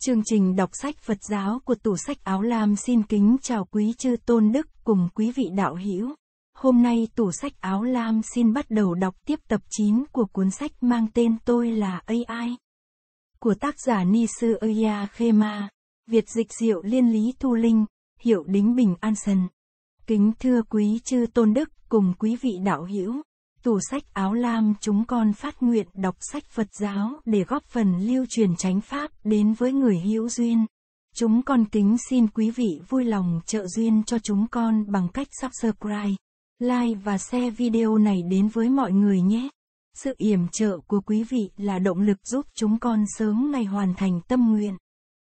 Chương trình đọc sách Phật giáo của tủ sách Áo Lam xin kính chào quý chư tôn đức cùng quý vị đạo hữu. Hôm nay tủ sách Áo Lam xin bắt đầu đọc tiếp tập 9 của cuốn sách mang tên Tôi là AI. Của tác giả Ni Sư Oya Khema, Việt dịch diệu liên lý Thu Linh, hiệu đính bình An Sân. Kính thưa quý chư tôn đức cùng quý vị đạo hữu tủ sách áo lam chúng con phát nguyện đọc sách Phật giáo để góp phần lưu truyền chánh pháp đến với người hữu duyên. Chúng con kính xin quý vị vui lòng trợ duyên cho chúng con bằng cách subscribe, like và share video này đến với mọi người nhé. Sự yểm trợ của quý vị là động lực giúp chúng con sớm ngày hoàn thành tâm nguyện.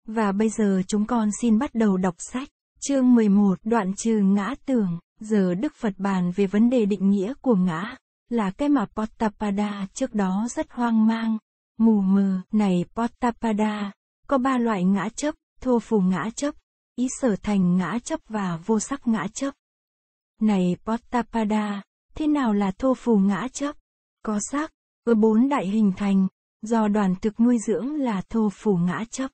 Và bây giờ chúng con xin bắt đầu đọc sách. Chương 11 đoạn trừ ngã tưởng, giờ Đức Phật bàn về vấn đề định nghĩa của ngã là cái mà Potapada trước đó rất hoang mang, mù mờ, này Potapada, có ba loại ngã chấp, thô phù ngã chấp, ý sở thành ngã chấp và vô sắc ngã chấp. Này Potapada, thế nào là thô phù ngã chấp? Có sắc, ở bốn đại hình thành, do đoàn thực nuôi dưỡng là thô phù ngã chấp.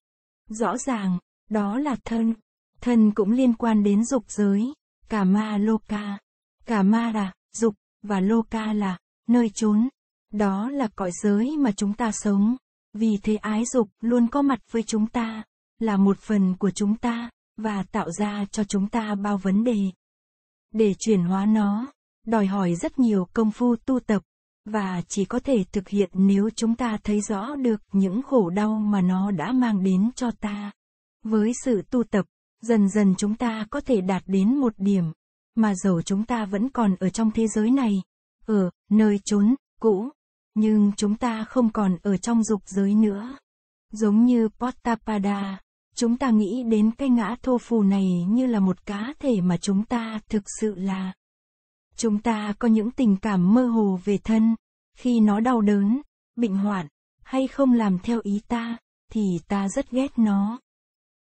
Rõ ràng, đó là thân. Thân cũng liên quan đến dục giới, cả ma loka, cả ma đà, dục, và Loka là nơi trốn. Đó là cõi giới mà chúng ta sống. Vì thế ái dục luôn có mặt với chúng ta, là một phần của chúng ta và tạo ra cho chúng ta bao vấn đề. Để chuyển hóa nó, đòi hỏi rất nhiều công phu tu tập và chỉ có thể thực hiện nếu chúng ta thấy rõ được những khổ đau mà nó đã mang đến cho ta. Với sự tu tập, dần dần chúng ta có thể đạt đến một điểm mà dầu chúng ta vẫn còn ở trong thế giới này, ở nơi chốn cũ, nhưng chúng ta không còn ở trong dục giới nữa. Giống như potapada, chúng ta nghĩ đến cái ngã thô phù này như là một cá thể mà chúng ta thực sự là. Chúng ta có những tình cảm mơ hồ về thân, khi nó đau đớn, bệnh hoạn, hay không làm theo ý ta, thì ta rất ghét nó.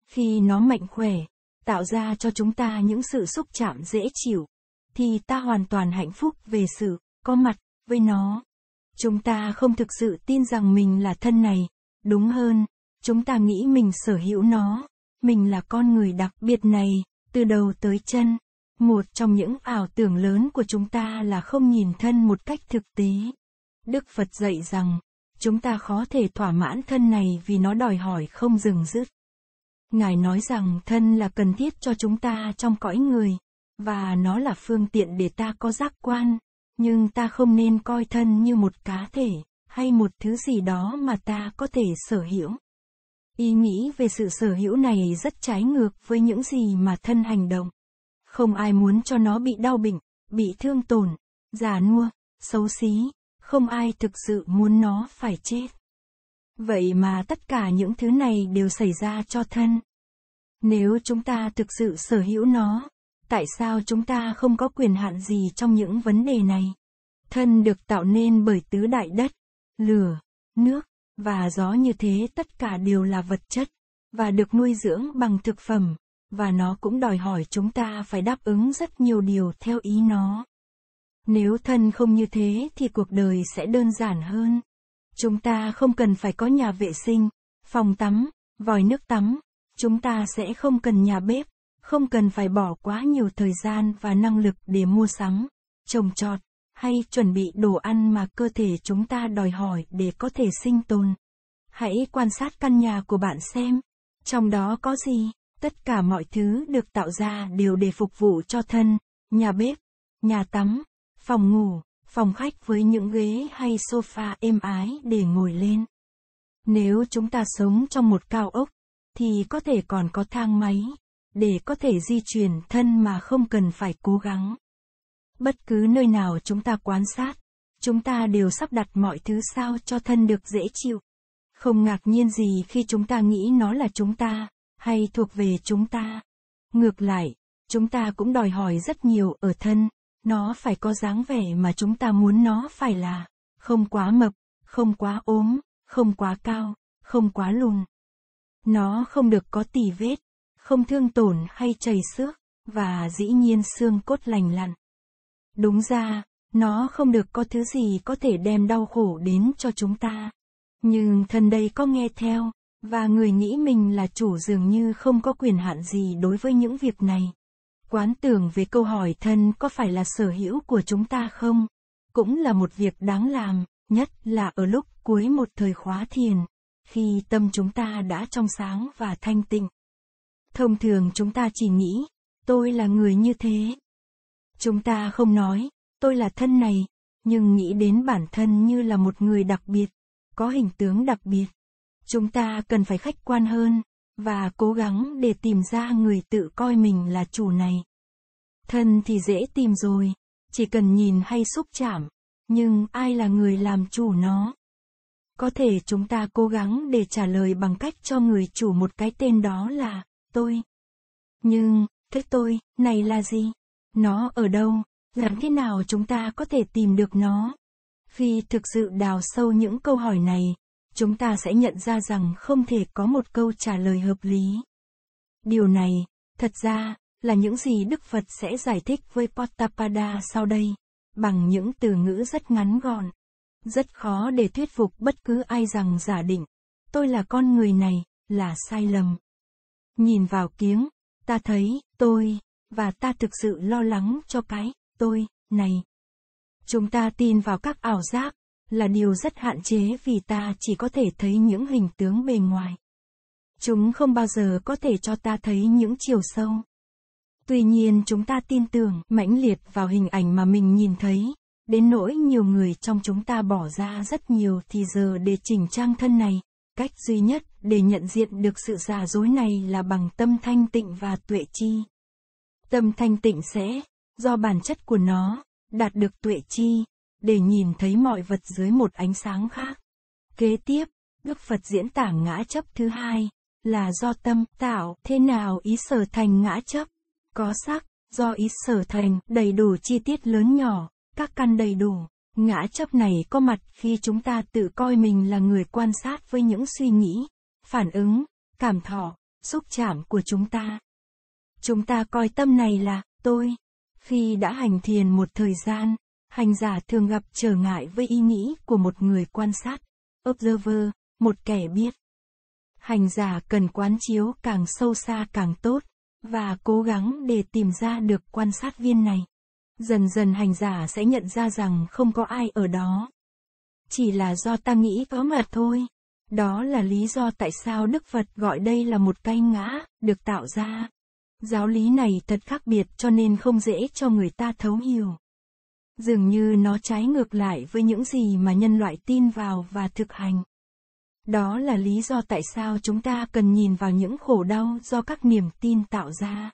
Khi nó mạnh khỏe, tạo ra cho chúng ta những sự xúc chạm dễ chịu, thì ta hoàn toàn hạnh phúc về sự có mặt với nó. Chúng ta không thực sự tin rằng mình là thân này, đúng hơn, chúng ta nghĩ mình sở hữu nó, mình là con người đặc biệt này, từ đầu tới chân. Một trong những ảo tưởng lớn của chúng ta là không nhìn thân một cách thực tế. Đức Phật dạy rằng, chúng ta khó thể thỏa mãn thân này vì nó đòi hỏi không dừng dứt. Ngài nói rằng thân là cần thiết cho chúng ta trong cõi người, và nó là phương tiện để ta có giác quan, nhưng ta không nên coi thân như một cá thể, hay một thứ gì đó mà ta có thể sở hữu. Ý nghĩ về sự sở hữu này rất trái ngược với những gì mà thân hành động. Không ai muốn cho nó bị đau bệnh, bị thương tổn, già nua, xấu xí, không ai thực sự muốn nó phải chết. Vậy mà tất cả những thứ này đều xảy ra cho thân. Nếu chúng ta thực sự sở hữu nó, tại sao chúng ta không có quyền hạn gì trong những vấn đề này? Thân được tạo nên bởi tứ đại đất, lửa, nước, và gió như thế tất cả đều là vật chất, và được nuôi dưỡng bằng thực phẩm, và nó cũng đòi hỏi chúng ta phải đáp ứng rất nhiều điều theo ý nó. Nếu thân không như thế thì cuộc đời sẽ đơn giản hơn. Chúng ta không cần phải có nhà vệ sinh, phòng tắm, vòi nước tắm. Chúng ta sẽ không cần nhà bếp, không cần phải bỏ quá nhiều thời gian và năng lực để mua sắm, trồng trọt hay chuẩn bị đồ ăn mà cơ thể chúng ta đòi hỏi để có thể sinh tồn. Hãy quan sát căn nhà của bạn xem, trong đó có gì? Tất cả mọi thứ được tạo ra đều để phục vụ cho thân, nhà bếp, nhà tắm, phòng ngủ, phòng khách với những ghế hay sofa êm ái để ngồi lên. Nếu chúng ta sống trong một cao ốc, thì có thể còn có thang máy, để có thể di chuyển thân mà không cần phải cố gắng. Bất cứ nơi nào chúng ta quan sát, chúng ta đều sắp đặt mọi thứ sao cho thân được dễ chịu. Không ngạc nhiên gì khi chúng ta nghĩ nó là chúng ta, hay thuộc về chúng ta. Ngược lại, chúng ta cũng đòi hỏi rất nhiều ở thân. Nó phải có dáng vẻ mà chúng ta muốn nó phải là, không quá mập, không quá ốm, không quá cao, không quá lùn. Nó không được có tỉ vết, không thương tổn hay chảy xước, và dĩ nhiên xương cốt lành lặn. Đúng ra, nó không được có thứ gì có thể đem đau khổ đến cho chúng ta. Nhưng thần đây có nghe theo, và người nghĩ mình là chủ dường như không có quyền hạn gì đối với những việc này. Quán tưởng về câu hỏi thân có phải là sở hữu của chúng ta không? Cũng là một việc đáng làm, nhất là ở lúc cuối một thời khóa thiền, khi tâm chúng ta đã trong sáng và thanh tịnh. Thông thường chúng ta chỉ nghĩ, tôi là người như thế. Chúng ta không nói, tôi là thân này, nhưng nghĩ đến bản thân như là một người đặc biệt, có hình tướng đặc biệt. Chúng ta cần phải khách quan hơn, và cố gắng để tìm ra người tự coi mình là chủ này thân thì dễ tìm rồi chỉ cần nhìn hay xúc chạm nhưng ai là người làm chủ nó có thể chúng ta cố gắng để trả lời bằng cách cho người chủ một cái tên đó là tôi nhưng thế tôi này là gì nó ở đâu làm thế nào chúng ta có thể tìm được nó khi thực sự đào sâu những câu hỏi này chúng ta sẽ nhận ra rằng không thể có một câu trả lời hợp lý. Điều này, thật ra, là những gì Đức Phật sẽ giải thích với Potapada sau đây, bằng những từ ngữ rất ngắn gọn. Rất khó để thuyết phục bất cứ ai rằng giả định, tôi là con người này, là sai lầm. Nhìn vào kiếng, ta thấy, tôi, và ta thực sự lo lắng cho cái, tôi, này. Chúng ta tin vào các ảo giác, là điều rất hạn chế vì ta chỉ có thể thấy những hình tướng bề ngoài. Chúng không bao giờ có thể cho ta thấy những chiều sâu. Tuy nhiên chúng ta tin tưởng mãnh liệt vào hình ảnh mà mình nhìn thấy, đến nỗi nhiều người trong chúng ta bỏ ra rất nhiều thì giờ để chỉnh trang thân này, cách duy nhất để nhận diện được sự giả dối này là bằng tâm thanh tịnh và tuệ chi. Tâm thanh tịnh sẽ, do bản chất của nó, đạt được tuệ chi, để nhìn thấy mọi vật dưới một ánh sáng khác. Kế tiếp, Đức Phật diễn tả ngã chấp thứ hai, là do tâm tạo thế nào ý sở thành ngã chấp, có sắc, do ý sở thành đầy đủ chi tiết lớn nhỏ, các căn đầy đủ. Ngã chấp này có mặt khi chúng ta tự coi mình là người quan sát với những suy nghĩ, phản ứng, cảm thọ, xúc chạm của chúng ta. Chúng ta coi tâm này là tôi. Khi đã hành thiền một thời gian, hành giả thường gặp trở ngại với ý nghĩ của một người quan sát, observer, một kẻ biết. Hành giả cần quán chiếu càng sâu xa càng tốt, và cố gắng để tìm ra được quan sát viên này. Dần dần hành giả sẽ nhận ra rằng không có ai ở đó. Chỉ là do ta nghĩ có mặt thôi. Đó là lý do tại sao Đức Phật gọi đây là một cây ngã, được tạo ra. Giáo lý này thật khác biệt cho nên không dễ cho người ta thấu hiểu dường như nó trái ngược lại với những gì mà nhân loại tin vào và thực hành đó là lý do tại sao chúng ta cần nhìn vào những khổ đau do các niềm tin tạo ra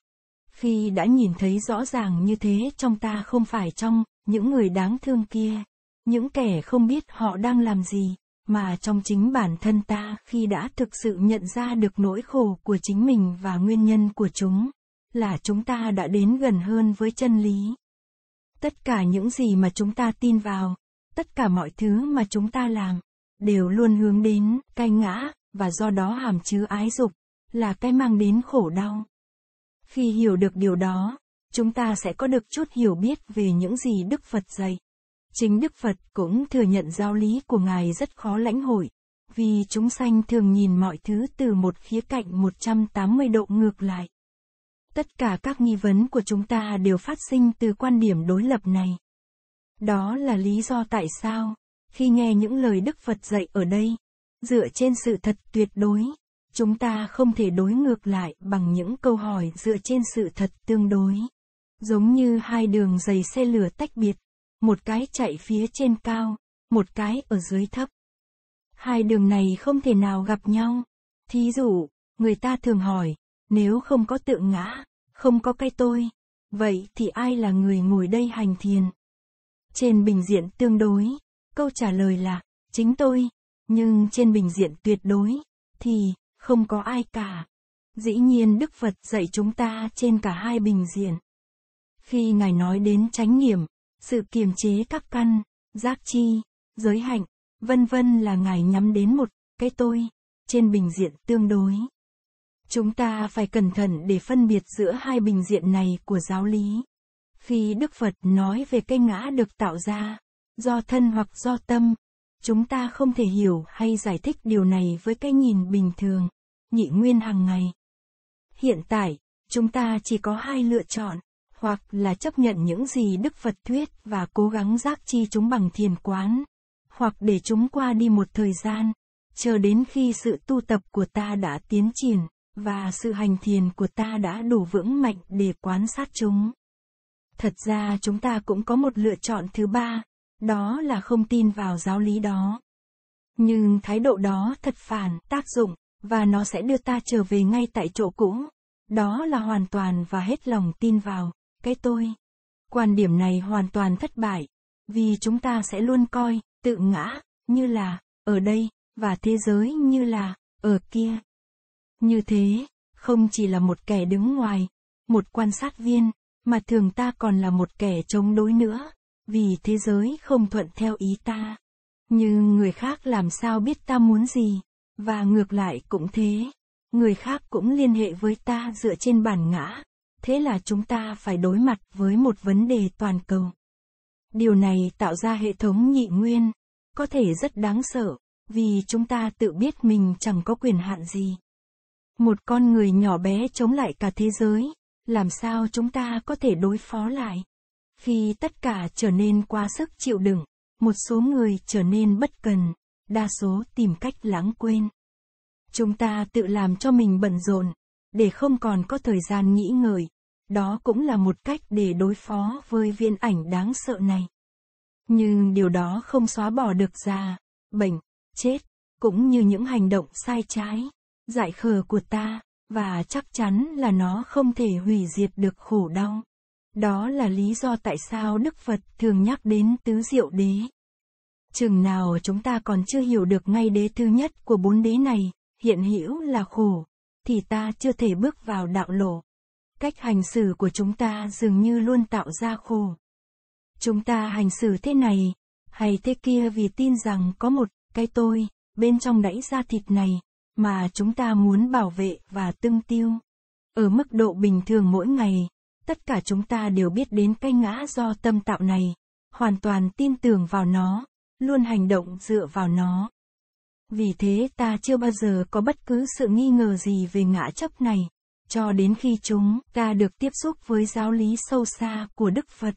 khi đã nhìn thấy rõ ràng như thế trong ta không phải trong những người đáng thương kia những kẻ không biết họ đang làm gì mà trong chính bản thân ta khi đã thực sự nhận ra được nỗi khổ của chính mình và nguyên nhân của chúng là chúng ta đã đến gần hơn với chân lý tất cả những gì mà chúng ta tin vào tất cả mọi thứ mà chúng ta làm đều luôn hướng đến cái ngã và do đó hàm chứa ái dục là cái mang đến khổ đau khi hiểu được điều đó chúng ta sẽ có được chút hiểu biết về những gì đức phật dạy chính đức phật cũng thừa nhận giáo lý của ngài rất khó lãnh hội vì chúng sanh thường nhìn mọi thứ từ một khía cạnh 180 độ ngược lại tất cả các nghi vấn của chúng ta đều phát sinh từ quan điểm đối lập này đó là lý do tại sao khi nghe những lời đức phật dạy ở đây dựa trên sự thật tuyệt đối chúng ta không thể đối ngược lại bằng những câu hỏi dựa trên sự thật tương đối giống như hai đường dày xe lửa tách biệt một cái chạy phía trên cao một cái ở dưới thấp hai đường này không thể nào gặp nhau thí dụ người ta thường hỏi nếu không có tự ngã, không có cái tôi, vậy thì ai là người ngồi đây hành thiền? Trên bình diện tương đối, câu trả lời là, chính tôi, nhưng trên bình diện tuyệt đối, thì, không có ai cả. Dĩ nhiên Đức Phật dạy chúng ta trên cả hai bình diện. Khi Ngài nói đến chánh niệm, sự kiềm chế các căn, giác chi, giới hạnh, vân vân là Ngài nhắm đến một cái tôi, trên bình diện tương đối. Chúng ta phải cẩn thận để phân biệt giữa hai bình diện này của giáo lý. Khi Đức Phật nói về cái ngã được tạo ra, do thân hoặc do tâm, chúng ta không thể hiểu hay giải thích điều này với cái nhìn bình thường, nhị nguyên hàng ngày. Hiện tại, chúng ta chỉ có hai lựa chọn, hoặc là chấp nhận những gì Đức Phật thuyết và cố gắng giác chi chúng bằng thiền quán, hoặc để chúng qua đi một thời gian, chờ đến khi sự tu tập của ta đã tiến triển, và sự hành thiền của ta đã đủ vững mạnh để quan sát chúng. Thật ra chúng ta cũng có một lựa chọn thứ ba, đó là không tin vào giáo lý đó. Nhưng thái độ đó thật phản tác dụng, và nó sẽ đưa ta trở về ngay tại chỗ cũ. Đó là hoàn toàn và hết lòng tin vào, cái tôi. Quan điểm này hoàn toàn thất bại, vì chúng ta sẽ luôn coi, tự ngã, như là, ở đây, và thế giới như là, ở kia. Như thế, không chỉ là một kẻ đứng ngoài, một quan sát viên, mà thường ta còn là một kẻ chống đối nữa, vì thế giới không thuận theo ý ta. Như người khác làm sao biết ta muốn gì, và ngược lại cũng thế, người khác cũng liên hệ với ta dựa trên bản ngã, thế là chúng ta phải đối mặt với một vấn đề toàn cầu. Điều này tạo ra hệ thống nhị nguyên, có thể rất đáng sợ, vì chúng ta tự biết mình chẳng có quyền hạn gì. Một con người nhỏ bé chống lại cả thế giới, làm sao chúng ta có thể đối phó lại? Khi tất cả trở nên quá sức chịu đựng, một số người trở nên bất cần, đa số tìm cách lãng quên. Chúng ta tự làm cho mình bận rộn, để không còn có thời gian nghĩ ngợi, đó cũng là một cách để đối phó với viễn ảnh đáng sợ này. Nhưng điều đó không xóa bỏ được già, bệnh, chết, cũng như những hành động sai trái dại khờ của ta, và chắc chắn là nó không thể hủy diệt được khổ đau. Đó là lý do tại sao Đức Phật thường nhắc đến tứ diệu đế. Chừng nào chúng ta còn chưa hiểu được ngay đế thứ nhất của bốn đế này, hiện hữu là khổ, thì ta chưa thể bước vào đạo lộ. Cách hành xử của chúng ta dường như luôn tạo ra khổ. Chúng ta hành xử thế này, hay thế kia vì tin rằng có một cái tôi, bên trong đẫy ra thịt này, mà chúng ta muốn bảo vệ và tương tiêu. Ở mức độ bình thường mỗi ngày, tất cả chúng ta đều biết đến cái ngã do tâm tạo này, hoàn toàn tin tưởng vào nó, luôn hành động dựa vào nó. Vì thế ta chưa bao giờ có bất cứ sự nghi ngờ gì về ngã chấp này, cho đến khi chúng ta được tiếp xúc với giáo lý sâu xa của Đức Phật.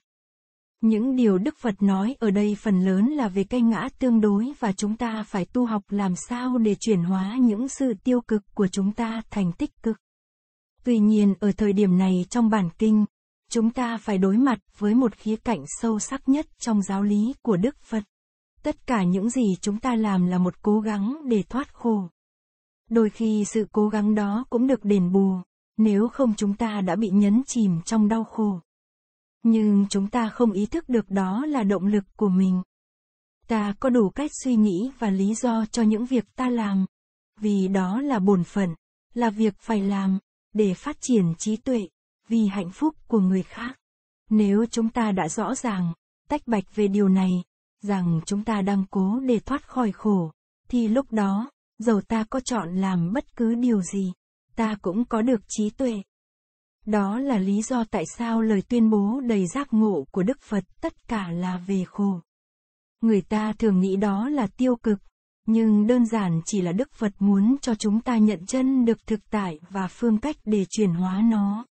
Những điều Đức Phật nói ở đây phần lớn là về cây ngã tương đối và chúng ta phải tu học làm sao để chuyển hóa những sự tiêu cực của chúng ta thành tích cực. Tuy nhiên ở thời điểm này trong bản kinh, chúng ta phải đối mặt với một khía cạnh sâu sắc nhất trong giáo lý của Đức Phật. Tất cả những gì chúng ta làm là một cố gắng để thoát khổ. Đôi khi sự cố gắng đó cũng được đền bù, nếu không chúng ta đã bị nhấn chìm trong đau khổ nhưng chúng ta không ý thức được đó là động lực của mình ta có đủ cách suy nghĩ và lý do cho những việc ta làm vì đó là bổn phận là việc phải làm để phát triển trí tuệ vì hạnh phúc của người khác nếu chúng ta đã rõ ràng tách bạch về điều này rằng chúng ta đang cố để thoát khỏi khổ thì lúc đó dầu ta có chọn làm bất cứ điều gì ta cũng có được trí tuệ đó là lý do tại sao lời tuyên bố đầy giác ngộ của Đức Phật tất cả là về khổ. Người ta thường nghĩ đó là tiêu cực, nhưng đơn giản chỉ là Đức Phật muốn cho chúng ta nhận chân được thực tại và phương cách để chuyển hóa nó.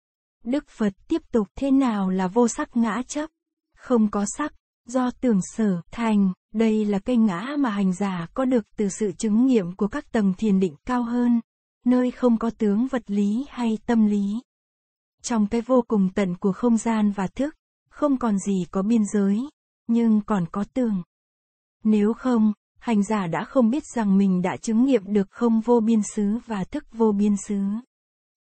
Đức Phật tiếp tục thế nào là vô sắc ngã chấp? Không có sắc, do tưởng sở, thành, đây là cây ngã mà hành giả có được từ sự chứng nghiệm của các tầng thiền định cao hơn, nơi không có tướng vật lý hay tâm lý. Trong cái vô cùng tận của không gian và thức, không còn gì có biên giới, nhưng còn có tường. Nếu không, hành giả đã không biết rằng mình đã chứng nghiệm được không vô biên xứ và thức vô biên xứ.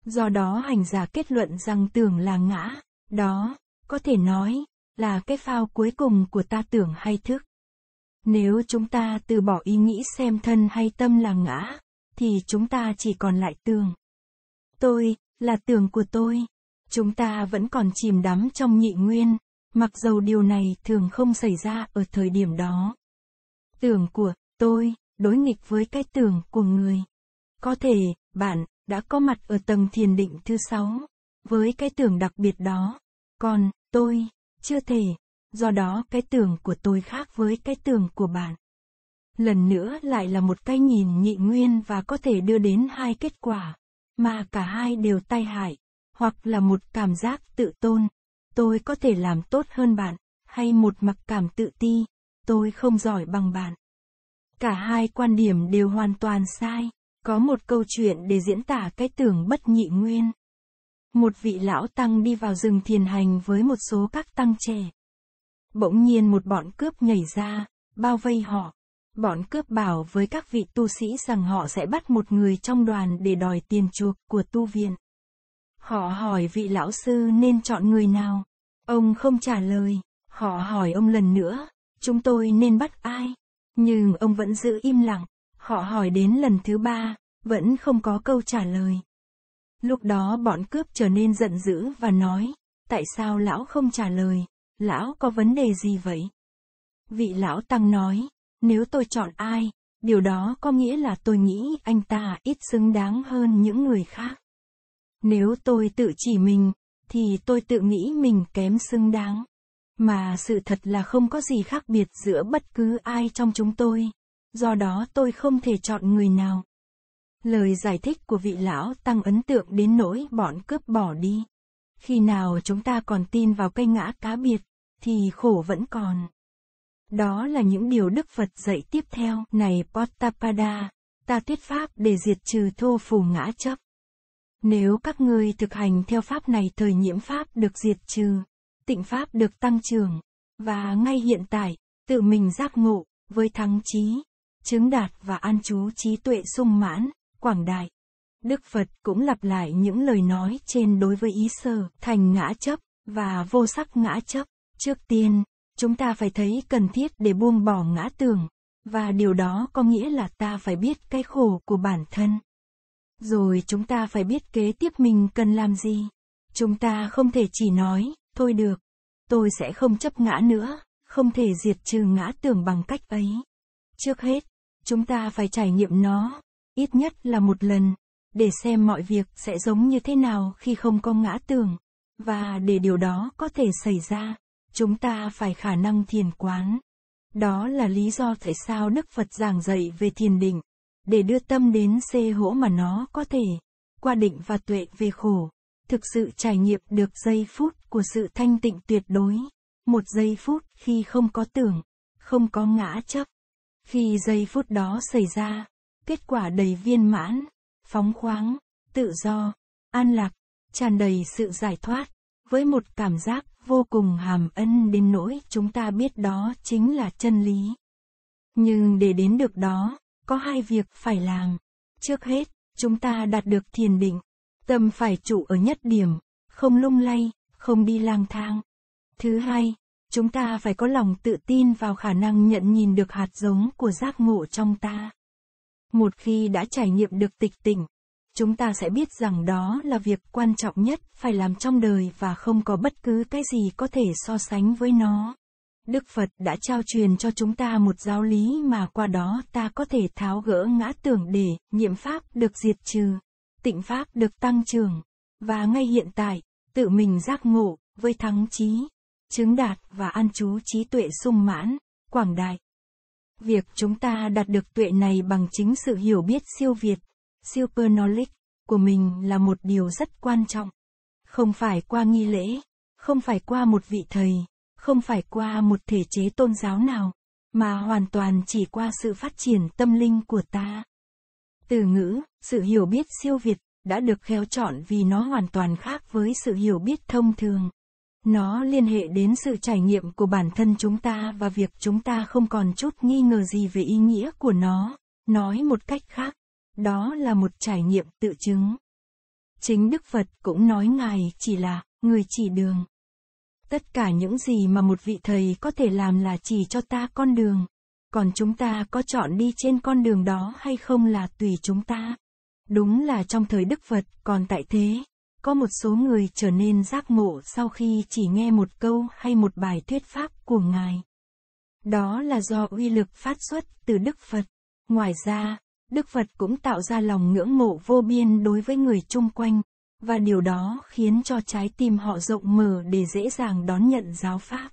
Do đó hành giả kết luận rằng tưởng là ngã, đó, có thể nói, là cái phao cuối cùng của ta tưởng hay thức. Nếu chúng ta từ bỏ ý nghĩ xem thân hay tâm là ngã, thì chúng ta chỉ còn lại tường. Tôi, là tường của tôi chúng ta vẫn còn chìm đắm trong nhị nguyên, mặc dầu điều này thường không xảy ra ở thời điểm đó. Tưởng của tôi đối nghịch với cái tưởng của người. Có thể, bạn đã có mặt ở tầng thiền định thứ sáu, với cái tưởng đặc biệt đó. Còn, tôi, chưa thể, do đó cái tưởng của tôi khác với cái tưởng của bạn. Lần nữa lại là một cái nhìn nhị nguyên và có thể đưa đến hai kết quả, mà cả hai đều tai hại hoặc là một cảm giác tự tôn tôi có thể làm tốt hơn bạn hay một mặc cảm tự ti tôi không giỏi bằng bạn cả hai quan điểm đều hoàn toàn sai có một câu chuyện để diễn tả cái tưởng bất nhị nguyên một vị lão tăng đi vào rừng thiền hành với một số các tăng trẻ bỗng nhiên một bọn cướp nhảy ra bao vây họ bọn cướp bảo với các vị tu sĩ rằng họ sẽ bắt một người trong đoàn để đòi tiền chuộc của tu viện Họ hỏi vị lão sư nên chọn người nào. Ông không trả lời. Họ hỏi ông lần nữa, chúng tôi nên bắt ai? Nhưng ông vẫn giữ im lặng. Họ hỏi đến lần thứ ba, vẫn không có câu trả lời. Lúc đó bọn cướp trở nên giận dữ và nói, tại sao lão không trả lời, lão có vấn đề gì vậy? Vị lão tăng nói, nếu tôi chọn ai, điều đó có nghĩa là tôi nghĩ anh ta ít xứng đáng hơn những người khác. Nếu tôi tự chỉ mình, thì tôi tự nghĩ mình kém xứng đáng. Mà sự thật là không có gì khác biệt giữa bất cứ ai trong chúng tôi. Do đó tôi không thể chọn người nào. Lời giải thích của vị lão tăng ấn tượng đến nỗi bọn cướp bỏ đi. Khi nào chúng ta còn tin vào cây ngã cá biệt, thì khổ vẫn còn. Đó là những điều Đức Phật dạy tiếp theo, này potapada ta thuyết pháp để diệt trừ thô phù ngã chấp. Nếu các ngươi thực hành theo pháp này thời nhiễm pháp được diệt trừ, tịnh pháp được tăng trưởng, và ngay hiện tại, tự mình giác ngộ, với thắng trí, chứng đạt và an trú trí tuệ sung mãn, quảng đại. Đức Phật cũng lặp lại những lời nói trên đối với ý sơ, thành ngã chấp, và vô sắc ngã chấp. Trước tiên, chúng ta phải thấy cần thiết để buông bỏ ngã tưởng, và điều đó có nghĩa là ta phải biết cái khổ của bản thân rồi chúng ta phải biết kế tiếp mình cần làm gì chúng ta không thể chỉ nói thôi được tôi sẽ không chấp ngã nữa không thể diệt trừ ngã tưởng bằng cách ấy trước hết chúng ta phải trải nghiệm nó ít nhất là một lần để xem mọi việc sẽ giống như thế nào khi không có ngã tưởng và để điều đó có thể xảy ra chúng ta phải khả năng thiền quán đó là lý do tại sao đức phật giảng dạy về thiền định để đưa tâm đến xê hỗ mà nó có thể qua định và tuệ về khổ thực sự trải nghiệm được giây phút của sự thanh tịnh tuyệt đối một giây phút khi không có tưởng không có ngã chấp khi giây phút đó xảy ra kết quả đầy viên mãn phóng khoáng tự do an lạc tràn đầy sự giải thoát với một cảm giác vô cùng hàm ân đến nỗi chúng ta biết đó chính là chân lý nhưng để đến được đó có hai việc phải làm. Trước hết, chúng ta đạt được thiền định. Tâm phải trụ ở nhất điểm, không lung lay, không đi lang thang. Thứ hai, chúng ta phải có lòng tự tin vào khả năng nhận nhìn được hạt giống của giác ngộ trong ta. Một khi đã trải nghiệm được tịch tỉnh, chúng ta sẽ biết rằng đó là việc quan trọng nhất phải làm trong đời và không có bất cứ cái gì có thể so sánh với nó. Đức Phật đã trao truyền cho chúng ta một giáo lý mà qua đó ta có thể tháo gỡ ngã tưởng để nhiệm pháp được diệt trừ, tịnh pháp được tăng trưởng, và ngay hiện tại, tự mình giác ngộ với thắng trí, chứng đạt và an trú trí tuệ sung mãn, quảng đại. Việc chúng ta đạt được tuệ này bằng chính sự hiểu biết siêu việt, siêu knowledge của mình là một điều rất quan trọng. Không phải qua nghi lễ, không phải qua một vị thầy, không phải qua một thể chế tôn giáo nào, mà hoàn toàn chỉ qua sự phát triển tâm linh của ta. Từ ngữ, sự hiểu biết siêu việt, đã được khéo chọn vì nó hoàn toàn khác với sự hiểu biết thông thường. Nó liên hệ đến sự trải nghiệm của bản thân chúng ta và việc chúng ta không còn chút nghi ngờ gì về ý nghĩa của nó. Nói một cách khác, đó là một trải nghiệm tự chứng. Chính Đức Phật cũng nói Ngài chỉ là người chỉ đường. Tất cả những gì mà một vị thầy có thể làm là chỉ cho ta con đường, còn chúng ta có chọn đi trên con đường đó hay không là tùy chúng ta. Đúng là trong thời Đức Phật, còn tại thế, có một số người trở nên giác ngộ sau khi chỉ nghe một câu hay một bài thuyết pháp của Ngài. Đó là do uy lực phát xuất từ Đức Phật. Ngoài ra, Đức Phật cũng tạo ra lòng ngưỡng mộ vô biên đối với người chung quanh, và điều đó khiến cho trái tim họ rộng mở để dễ dàng đón nhận giáo pháp.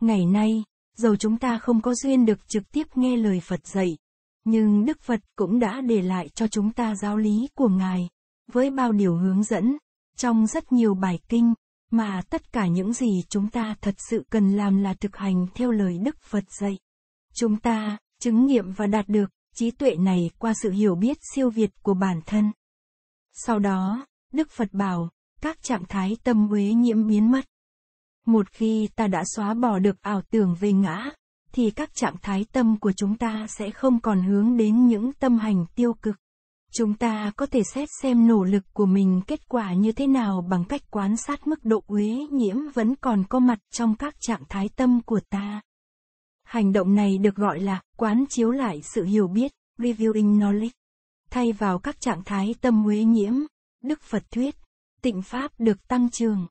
Ngày nay, dầu chúng ta không có duyên được trực tiếp nghe lời Phật dạy, nhưng Đức Phật cũng đã để lại cho chúng ta giáo lý của Ngài, với bao điều hướng dẫn, trong rất nhiều bài kinh, mà tất cả những gì chúng ta thật sự cần làm là thực hành theo lời Đức Phật dạy. Chúng ta, chứng nghiệm và đạt được trí tuệ này qua sự hiểu biết siêu việt của bản thân. Sau đó, Đức Phật bảo, các trạng thái tâm uế nhiễm biến mất. Một khi ta đã xóa bỏ được ảo tưởng về ngã, thì các trạng thái tâm của chúng ta sẽ không còn hướng đến những tâm hành tiêu cực. Chúng ta có thể xét xem nỗ lực của mình kết quả như thế nào bằng cách quan sát mức độ uế nhiễm vẫn còn có mặt trong các trạng thái tâm của ta. Hành động này được gọi là quán chiếu lại sự hiểu biết, reviewing knowledge, thay vào các trạng thái tâm uế nhiễm Đức Phật thuyết, tịnh Pháp được tăng trường.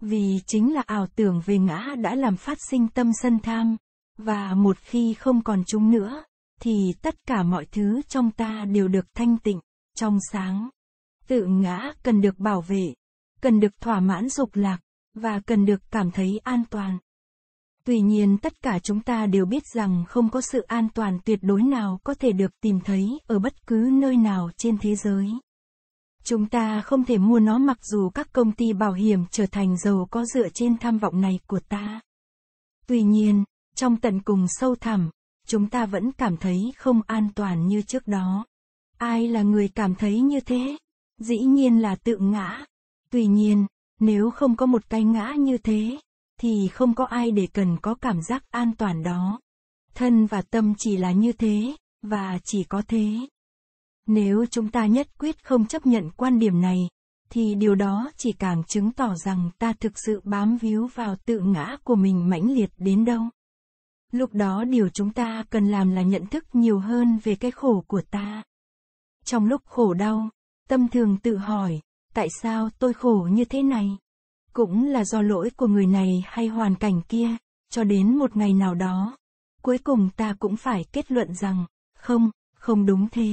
Vì chính là ảo tưởng về ngã đã làm phát sinh tâm sân tham, và một khi không còn chúng nữa, thì tất cả mọi thứ trong ta đều được thanh tịnh, trong sáng. Tự ngã cần được bảo vệ, cần được thỏa mãn dục lạc, và cần được cảm thấy an toàn. Tuy nhiên tất cả chúng ta đều biết rằng không có sự an toàn tuyệt đối nào có thể được tìm thấy ở bất cứ nơi nào trên thế giới. Chúng ta không thể mua nó mặc dù các công ty bảo hiểm trở thành giàu có dựa trên tham vọng này của ta. Tuy nhiên, trong tận cùng sâu thẳm, chúng ta vẫn cảm thấy không an toàn như trước đó. Ai là người cảm thấy như thế? Dĩ nhiên là tự ngã. Tuy nhiên, nếu không có một cái ngã như thế, thì không có ai để cần có cảm giác an toàn đó. Thân và tâm chỉ là như thế, và chỉ có thế. Nếu chúng ta nhất quyết không chấp nhận quan điểm này, thì điều đó chỉ càng chứng tỏ rằng ta thực sự bám víu vào tự ngã của mình mãnh liệt đến đâu. Lúc đó điều chúng ta cần làm là nhận thức nhiều hơn về cái khổ của ta. Trong lúc khổ đau, tâm thường tự hỏi, tại sao tôi khổ như thế này? Cũng là do lỗi của người này hay hoàn cảnh kia, cho đến một ngày nào đó. Cuối cùng ta cũng phải kết luận rằng, không, không đúng thế.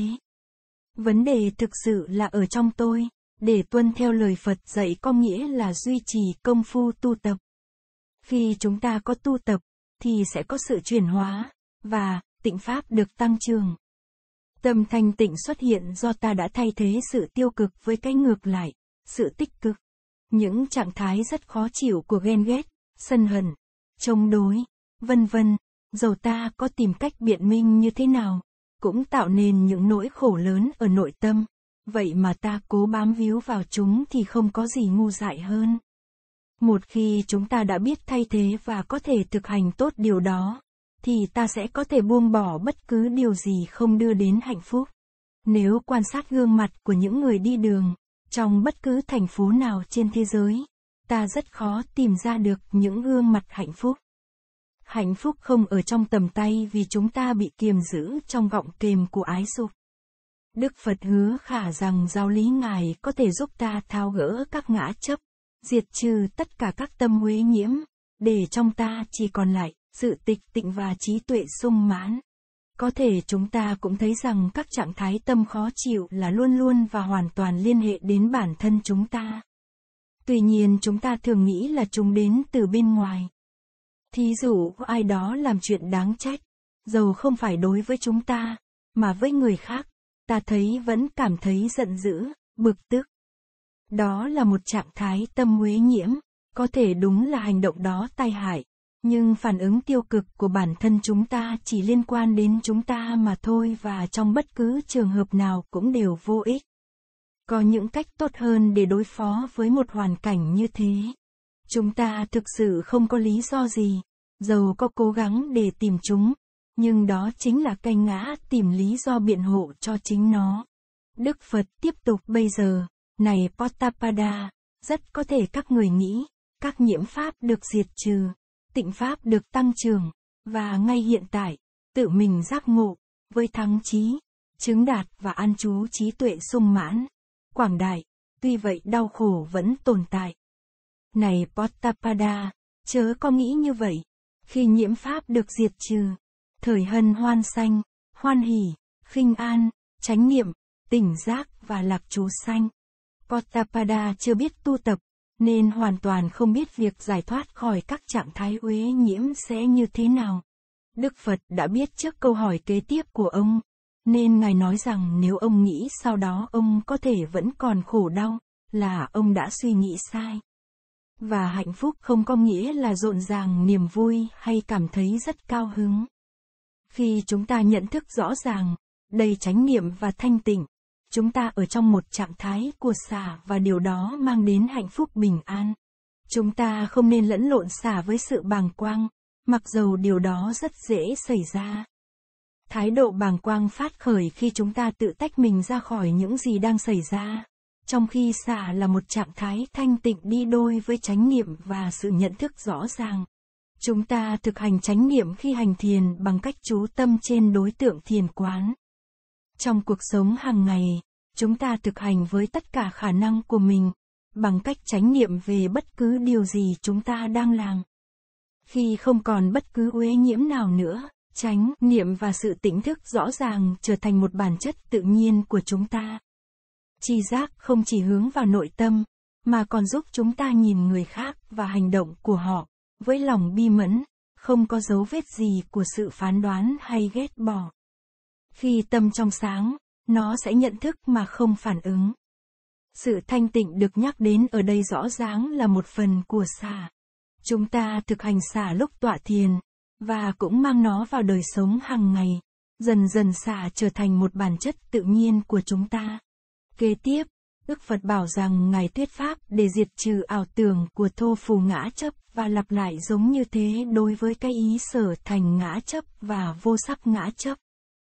Vấn đề thực sự là ở trong tôi, để tuân theo lời Phật dạy có nghĩa là duy trì công phu tu tập. Khi chúng ta có tu tập, thì sẽ có sự chuyển hóa, và, tịnh pháp được tăng trưởng. Tâm thanh tịnh xuất hiện do ta đã thay thế sự tiêu cực với cái ngược lại, sự tích cực. Những trạng thái rất khó chịu của ghen ghét, sân hận, chống đối, vân vân, dầu ta có tìm cách biện minh như thế nào, cũng tạo nên những nỗi khổ lớn ở nội tâm. Vậy mà ta cố bám víu vào chúng thì không có gì ngu dại hơn. Một khi chúng ta đã biết thay thế và có thể thực hành tốt điều đó, thì ta sẽ có thể buông bỏ bất cứ điều gì không đưa đến hạnh phúc. Nếu quan sát gương mặt của những người đi đường, trong bất cứ thành phố nào trên thế giới, ta rất khó tìm ra được những gương mặt hạnh phúc hạnh phúc không ở trong tầm tay vì chúng ta bị kiềm giữ trong gọng kềm của ái dục. Đức Phật hứa khả rằng giáo lý Ngài có thể giúp ta thao gỡ các ngã chấp, diệt trừ tất cả các tâm huế nhiễm, để trong ta chỉ còn lại sự tịch tịnh và trí tuệ sung mãn. Có thể chúng ta cũng thấy rằng các trạng thái tâm khó chịu là luôn luôn và hoàn toàn liên hệ đến bản thân chúng ta. Tuy nhiên chúng ta thường nghĩ là chúng đến từ bên ngoài, Thí dụ ai đó làm chuyện đáng trách, dầu không phải đối với chúng ta, mà với người khác, ta thấy vẫn cảm thấy giận dữ, bực tức. Đó là một trạng thái tâm huế nhiễm, có thể đúng là hành động đó tai hại, nhưng phản ứng tiêu cực của bản thân chúng ta chỉ liên quan đến chúng ta mà thôi và trong bất cứ trường hợp nào cũng đều vô ích. Có những cách tốt hơn để đối phó với một hoàn cảnh như thế. Chúng ta thực sự không có lý do gì, dầu có cố gắng để tìm chúng, nhưng đó chính là canh ngã tìm lý do biện hộ cho chính nó. Đức Phật tiếp tục bây giờ, này Potapada, rất có thể các người nghĩ, các nhiễm pháp được diệt trừ, tịnh pháp được tăng trưởng, và ngay hiện tại, tự mình giác ngộ, với thắng trí, chứng đạt và an trú trí tuệ sung mãn, quảng đại, tuy vậy đau khổ vẫn tồn tại, này Potapada, chớ có nghĩ như vậy. Khi nhiễm pháp được diệt trừ, thời hân hoan xanh, hoan hỷ, khinh an, chánh niệm, tỉnh giác và lạc trú xanh. Potapada chưa biết tu tập, nên hoàn toàn không biết việc giải thoát khỏi các trạng thái uế nhiễm sẽ như thế nào. Đức Phật đã biết trước câu hỏi kế tiếp của ông, nên Ngài nói rằng nếu ông nghĩ sau đó ông có thể vẫn còn khổ đau, là ông đã suy nghĩ sai và hạnh phúc không có nghĩa là rộn ràng niềm vui hay cảm thấy rất cao hứng khi chúng ta nhận thức rõ ràng đầy chánh niệm và thanh tịnh chúng ta ở trong một trạng thái của xả và điều đó mang đến hạnh phúc bình an chúng ta không nên lẫn lộn xả với sự bàng quang mặc dầu điều đó rất dễ xảy ra thái độ bàng quang phát khởi khi chúng ta tự tách mình ra khỏi những gì đang xảy ra trong khi xả là một trạng thái thanh tịnh đi đôi với chánh niệm và sự nhận thức rõ ràng chúng ta thực hành chánh niệm khi hành thiền bằng cách chú tâm trên đối tượng thiền quán trong cuộc sống hàng ngày chúng ta thực hành với tất cả khả năng của mình bằng cách chánh niệm về bất cứ điều gì chúng ta đang làm khi không còn bất cứ uế nhiễm nào nữa chánh niệm và sự tỉnh thức rõ ràng trở thành một bản chất tự nhiên của chúng ta Chi giác không chỉ hướng vào nội tâm, mà còn giúp chúng ta nhìn người khác và hành động của họ, với lòng bi mẫn, không có dấu vết gì của sự phán đoán hay ghét bỏ. Khi tâm trong sáng, nó sẽ nhận thức mà không phản ứng. Sự thanh tịnh được nhắc đến ở đây rõ ràng là một phần của xả. Chúng ta thực hành xả lúc tọa thiền, và cũng mang nó vào đời sống hàng ngày. Dần dần xả trở thành một bản chất tự nhiên của chúng ta. Kế tiếp, Đức Phật bảo rằng Ngài thuyết pháp để diệt trừ ảo tưởng của thô phù ngã chấp và lặp lại giống như thế đối với cái ý sở thành ngã chấp và vô sắc ngã chấp.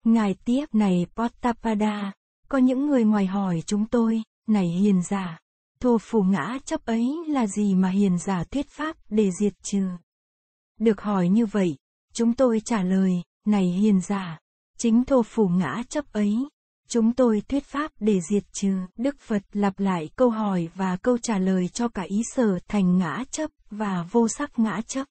Ngài tiếp này potapada có những người ngoài hỏi chúng tôi, này hiền giả, thô phù ngã chấp ấy là gì mà hiền giả thuyết pháp để diệt trừ? Được hỏi như vậy, chúng tôi trả lời, này hiền giả, chính thô phù ngã chấp ấy Chúng tôi thuyết pháp để diệt trừ. Đức Phật lặp lại câu hỏi và câu trả lời cho cả ý sở thành ngã chấp và vô sắc ngã chấp.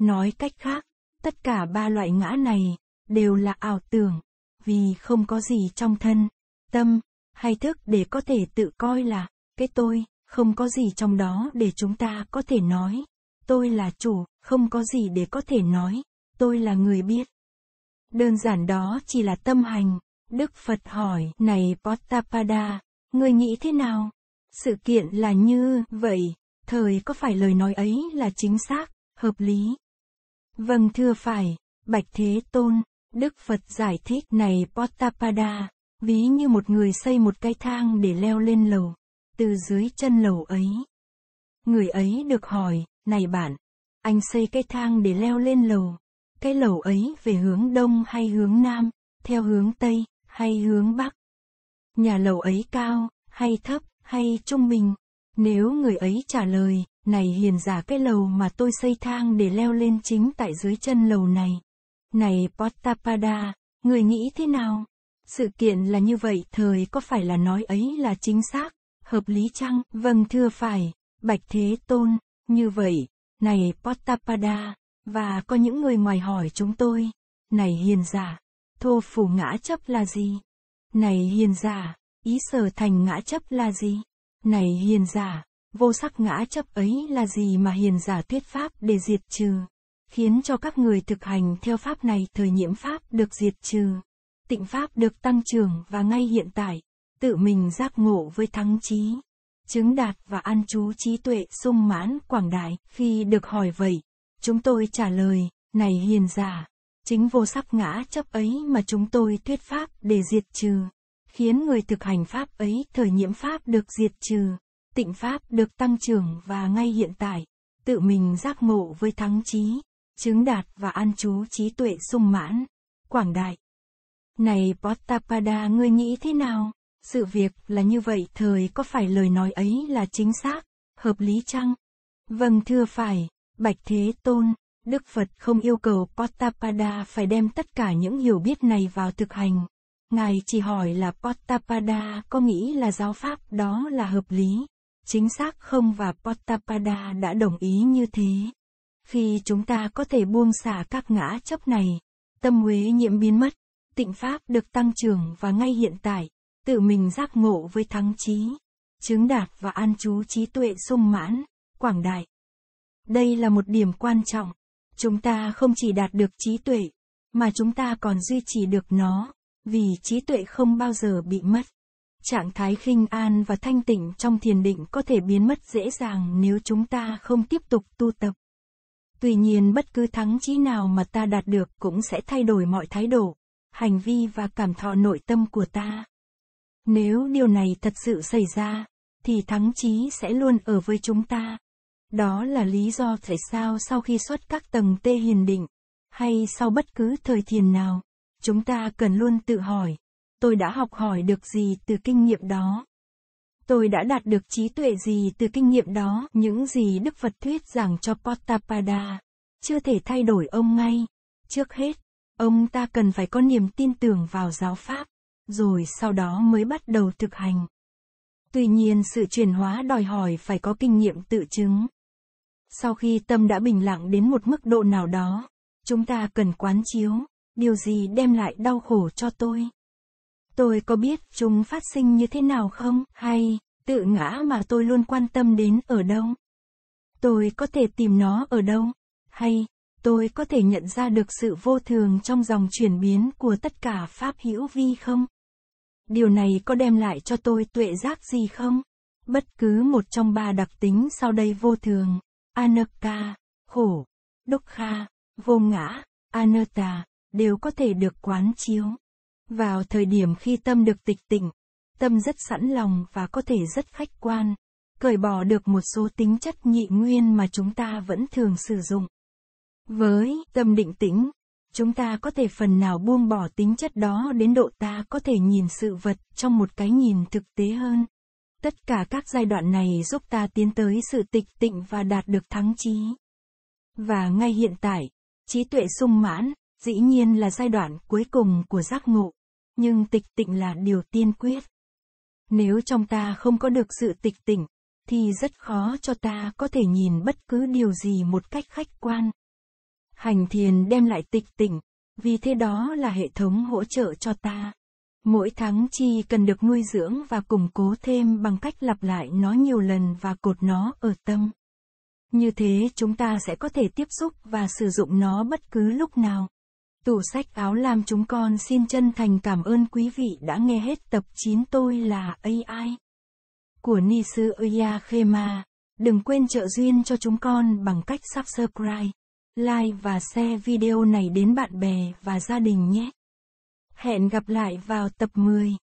Nói cách khác, tất cả ba loại ngã này đều là ảo tưởng, vì không có gì trong thân, tâm hay thức để có thể tự coi là cái tôi, không có gì trong đó để chúng ta có thể nói. Tôi là chủ, không có gì để có thể nói, tôi là người biết. Đơn giản đó chỉ là tâm hành, Đức Phật hỏi, này Potapada, ngươi nghĩ thế nào? Sự kiện là như, vậy, thời có phải lời nói ấy là chính xác, hợp lý? Vâng thưa phải, Bạch Thế Tôn, Đức Phật giải thích này Potapada, ví như một người xây một cây thang để leo lên lầu, từ dưới chân lầu ấy. Người ấy được hỏi, này bạn, anh xây cây thang để leo lên lầu, cái lầu ấy về hướng đông hay hướng nam, theo hướng tây, hay hướng bắc? Nhà lầu ấy cao, hay thấp, hay trung bình? Nếu người ấy trả lời, này hiền giả cái lầu mà tôi xây thang để leo lên chính tại dưới chân lầu này. Này potapada người nghĩ thế nào? Sự kiện là như vậy thời có phải là nói ấy là chính xác, hợp lý chăng? Vâng thưa phải, Bạch Thế Tôn, như vậy, này potapada và có những người ngoài hỏi chúng tôi, này hiền giả, thô phủ ngã chấp là gì? Này hiền giả, ý sở thành ngã chấp là gì? Này hiền giả, vô sắc ngã chấp ấy là gì mà hiền giả thuyết pháp để diệt trừ? Khiến cho các người thực hành theo pháp này thời nhiễm pháp được diệt trừ. Tịnh pháp được tăng trưởng và ngay hiện tại, tự mình giác ngộ với thắng trí. Chứng đạt và an trú trí tuệ sung mãn quảng đại, khi được hỏi vậy, chúng tôi trả lời, này hiền giả, Chính vô sắc ngã chấp ấy mà chúng tôi thuyết pháp để diệt trừ, khiến người thực hành pháp ấy thời nhiễm pháp được diệt trừ, tịnh pháp được tăng trưởng và ngay hiện tại, tự mình giác ngộ với thắng trí, chứng đạt và an trú trí tuệ sung mãn, quảng đại. Này Pottapada ngươi nghĩ thế nào? Sự việc là như vậy thời có phải lời nói ấy là chính xác, hợp lý chăng? Vâng thưa phải, Bạch Thế Tôn. Đức Phật không yêu cầu Potapada phải đem tất cả những hiểu biết này vào thực hành. Ngài chỉ hỏi là Potapada có nghĩ là giáo pháp đó là hợp lý, chính xác không và Potapada đã đồng ý như thế. Khi chúng ta có thể buông xả các ngã chấp này, tâm huế nhiễm biến mất, tịnh pháp được tăng trưởng và ngay hiện tại, tự mình giác ngộ với thắng trí, chứng đạt và an trú trí tuệ sung mãn, quảng đại. Đây là một điểm quan trọng chúng ta không chỉ đạt được trí tuệ mà chúng ta còn duy trì được nó vì trí tuệ không bao giờ bị mất trạng thái khinh an và thanh tịnh trong thiền định có thể biến mất dễ dàng nếu chúng ta không tiếp tục tu tập tuy nhiên bất cứ thắng trí nào mà ta đạt được cũng sẽ thay đổi mọi thái độ hành vi và cảm thọ nội tâm của ta nếu điều này thật sự xảy ra thì thắng trí sẽ luôn ở với chúng ta đó là lý do tại sao sau khi xuất các tầng tê hiền định, hay sau bất cứ thời thiền nào, chúng ta cần luôn tự hỏi, tôi đã học hỏi được gì từ kinh nghiệm đó? Tôi đã đạt được trí tuệ gì từ kinh nghiệm đó? Những gì Đức Phật thuyết giảng cho Potapada, chưa thể thay đổi ông ngay. Trước hết, ông ta cần phải có niềm tin tưởng vào giáo pháp, rồi sau đó mới bắt đầu thực hành. Tuy nhiên sự chuyển hóa đòi hỏi phải có kinh nghiệm tự chứng. Sau khi tâm đã bình lặng đến một mức độ nào đó, chúng ta cần quán chiếu, điều gì đem lại đau khổ cho tôi? Tôi có biết chúng phát sinh như thế nào không, hay tự ngã mà tôi luôn quan tâm đến ở đâu? Tôi có thể tìm nó ở đâu? Hay tôi có thể nhận ra được sự vô thường trong dòng chuyển biến của tất cả pháp hữu vi không? Điều này có đem lại cho tôi tuệ giác gì không? Bất cứ một trong ba đặc tính sau đây vô thường, Anaka, khổ, đốc kha, vô ngã, anatta, đều có thể được quán chiếu. Vào thời điểm khi tâm được tịch tỉnh, tâm rất sẵn lòng và có thể rất khách quan, cởi bỏ được một số tính chất nhị nguyên mà chúng ta vẫn thường sử dụng. Với tâm định tĩnh, chúng ta có thể phần nào buông bỏ tính chất đó đến độ ta có thể nhìn sự vật trong một cái nhìn thực tế hơn. Tất cả các giai đoạn này giúp ta tiến tới sự tịch tịnh và đạt được thắng trí. Và ngay hiện tại, trí tuệ sung mãn, dĩ nhiên là giai đoạn cuối cùng của giác ngộ, nhưng tịch tịnh là điều tiên quyết. Nếu trong ta không có được sự tịch tịnh thì rất khó cho ta có thể nhìn bất cứ điều gì một cách khách quan. Hành thiền đem lại tịch tịnh vì thế đó là hệ thống hỗ trợ cho ta. Mỗi tháng chi cần được nuôi dưỡng và củng cố thêm bằng cách lặp lại nó nhiều lần và cột nó ở tâm. Như thế chúng ta sẽ có thể tiếp xúc và sử dụng nó bất cứ lúc nào. Tủ sách áo làm chúng con xin chân thành cảm ơn quý vị đã nghe hết tập 9 tôi là AI của ni sư Oya Khema. Đừng quên trợ duyên cho chúng con bằng cách subscribe, like và share video này đến bạn bè và gia đình nhé. Hẹn gặp lại vào tập 10.